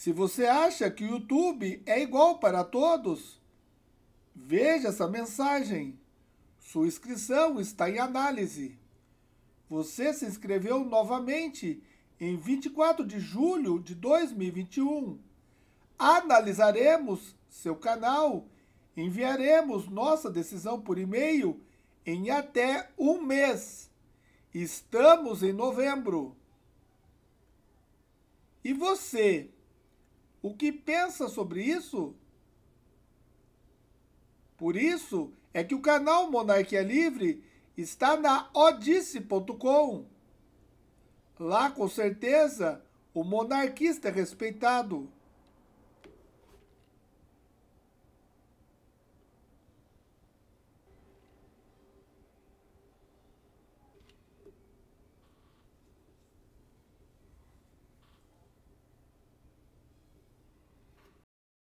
Se você acha que o YouTube é igual para todos, veja essa mensagem. Sua inscrição está em análise. Você se inscreveu novamente em 24 de julho de 2021. Analisaremos seu canal. Enviaremos nossa decisão por e-mail em até um mês. Estamos em novembro. E você? O que pensa sobre isso? Por isso é que o canal Monarquia Livre está na odisse.com. Lá, com certeza, o monarquista é respeitado.